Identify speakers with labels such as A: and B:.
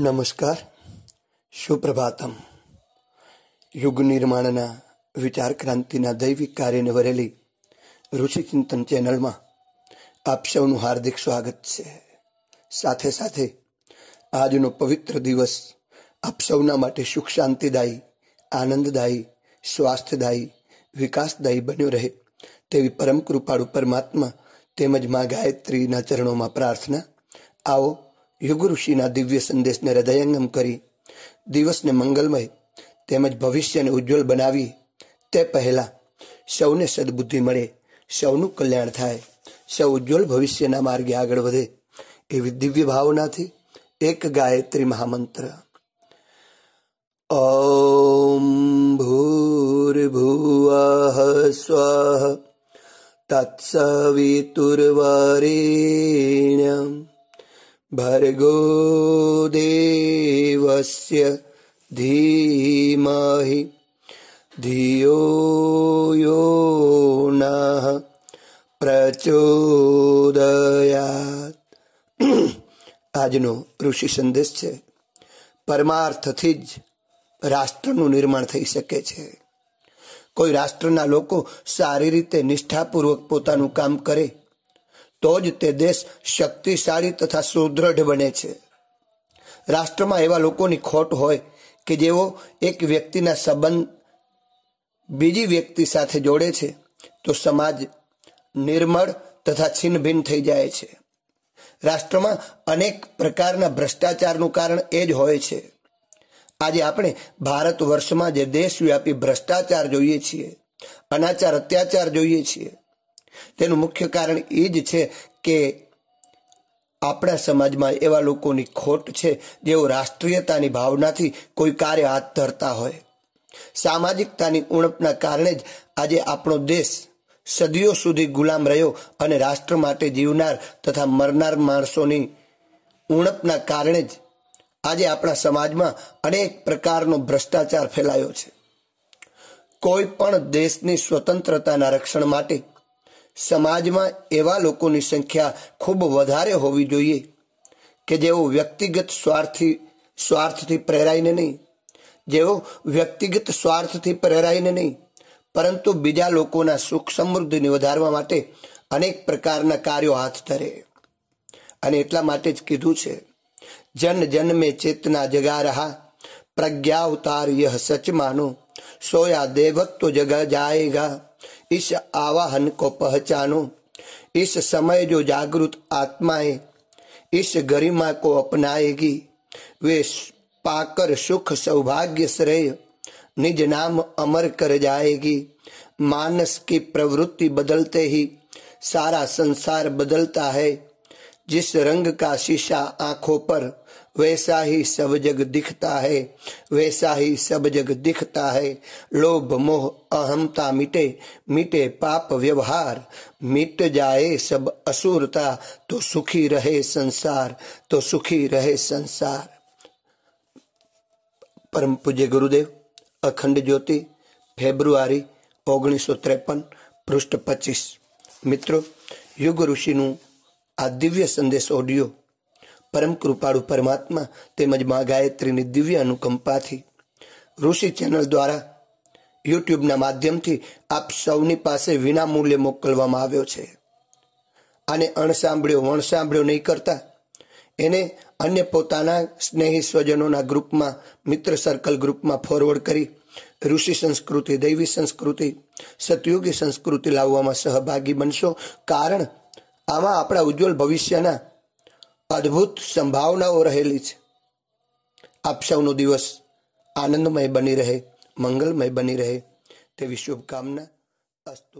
A: નમસ્કાર સુપ્રભાતમ યુગ નિર્માણના વિચાર ક્રાંતિના દૈવિક કાર્યને વરેલી ઋષિચિંતન ચેનલમાં આપ સૌનું હાર્દિક સ્વાગત છે સાથે સાથે આજનો પવિત્ર દિવસ આપ સૌના માટે સુખ શાંતિદાયી આનંદદાયી સ્વાસ્થ્યદાયી વિકાસદાયી બન્યો રહે તેવી પરમ કૃપાળુ પરમાત્મા તેમજ મા ગાયત્રીના ચરણોમાં પ્રાર્થના આવો યુગ દિવ્ય સંદેશને હૃદયંગમ કરી દિવસને મંગલમય તેમજ ભવિષ્યને ઉજ્જવલ બનાવી તે પહેલાં સૌને સદબુદ્ધિ મળે સૌનું કલ્યાણ થાય સૌ ઉજ્જવલ ભવિષ્યના માર્ગે આગળ વધે એવી દિવ્ય ભાવનાથી એક ગાયત્રી મહામંત્ર ॐ भूर्भुवः स्वः तत्सवितुर्वरेण्यम् भर्गो દેવસ્ય धीमहि ધિયો यो પ્રચોદયાત આજનો ઋષિ સંદેશ છે પરમાર્થથી જ રાષ્ટ્રનું નિર્માણ થઈ શકે છે કોઈ રાષ્ટ્રના લોકો સારી રીતે નિષ્ઠાપૂર્વક પોતાનું કામ કરે તો જ તે દેશ શક્તિશાળી તથા સુદ્રઢ બને છે રાષ્ટ્રમાં એવા લોકોની ખોટ હોય કે જેઓ એક વ્યક્તિના સંબંધ બીજી વ્યક્તિ સાથે જોડે છે તો સમાજ નિર્મળ તથા છિન્નભિન્ન થઈ જાય છે રાષ્ટ્રમાં અનેક પ્રકારના ભ્રષ્ટાચારનું કારણ એ જ હોય છે આજે આપણે ભારત વર્ષમાં જે દેશવ્યાપી ભ્રષ્ટાચાર જોઈએ છીએ અનાચાર અત્યાચાર જોઈએ છીએ તેનું મુખ્ય કારણ એ જ છે કે આપણા સમાજમાં એવા લોકોની ખોટ છે જેઓ રાષ્ટ્રીયતાની ભાવનાથી કોઈ કાર્ય હાથ ધરતા હોય સામાજિકતાની ઉણપના કારણે જ આજે આપણો દેશ સદીઓ સુધી ગુલામ રહ્યો અને રાષ્ટ્ર માટે જીવનાર તથા મરનાર માણસોની ઉણપના કારણે જ આજે આપણા સમાજમાં અનેક પ્રકારનો ભ્રષ્ટાચાર ફેલાયો છે કોઈ પણ દેશની સ્વતંત્રતાના રક્ષણ માટે સમાજમાં એવા લોકોની સંખ્યા ખૂબ વધારે હોવી જોઈએ કે જેઓ વ્યક્તિગત સ્વાર્થી સ્વાર્થથી પ્રેરાઈને નહીં જેઓ વ્યક્તિગત સ્વાર્થથી પ્રેરાઈને નહીં પરંતુ બીજા લોકોના સુખ સમૃદ્ધિને વધારવા માટે અનેક પ્રકારના કાર્યો હાથ ધરે અને એટલા માટે જ કીધું છે જન જન્મે ચેતના જગા રહા પ્રજ્ઞા અવતાર યહ સચ માનો સોયા તો જગા જાયેગા इस आवाहन को पहचानो इस समय जो जागृत आत्माएं इस गरिमा को अपनाएगी वे पाकर सुख सौभाग्य श्रेय निज नाम अमर कर जाएगी मानस की प्रवृत्ति बदलते ही सारा संसार बदलता है जिस रंग का शीशा आंखों पर वैसा ही सब जग दिखता है वैसा ही सब जग दिखता है लोभ मोह अहमता मिटे मिटे पाप व्यवहार मिट जाए सब असुरता तो सुखी रहे संसार तो सुखी रहे संसार પરમ પૂજ્ય ગુરુદેવ અખંડ જ્યોતિ ફેબ્રુઆરી ઓગણીસો ત્રેપન પૃષ્ઠ પચીસ મિત્રો યુગ ઋષિનું आ दिव्य संदेश ऑडियो પરમ કૃપાળુ પરમાત્મા તેમજ મા ગાયત્રીની દિવ્ય અનુકંપાથી ઋષિ ચેનલ દ્વારા યુટ્યુબના માધ્યમથી આપ સૌની પાસે વિના મૂલ્યે મોકલવામાં આવ્યો છે આને અણસાંભળ્યો વણસાંભળ્યો નહીં કરતા એને અન્ય પોતાના સ્નેહી સ્વજનોના ગ્રુપમાં મિત્ર સર્કલ ગ્રુપમાં ફોરવર્ડ કરી ઋષિ સંસ્કૃતિ દૈવી સંસ્કૃતિ સતયુગી સંસ્કૃતિ લાવવામાં સહભાગી બનશો કારણ આમાં આપણા ઉજ્જવલ ભવિષ્યના અદ્ભુત સંભાવનાઓ રહેલી છે આપ સૌનો દિવસ આનંદમય બની રહે મંગલમય બની રહે તેવી શુભકામના અસ્તુ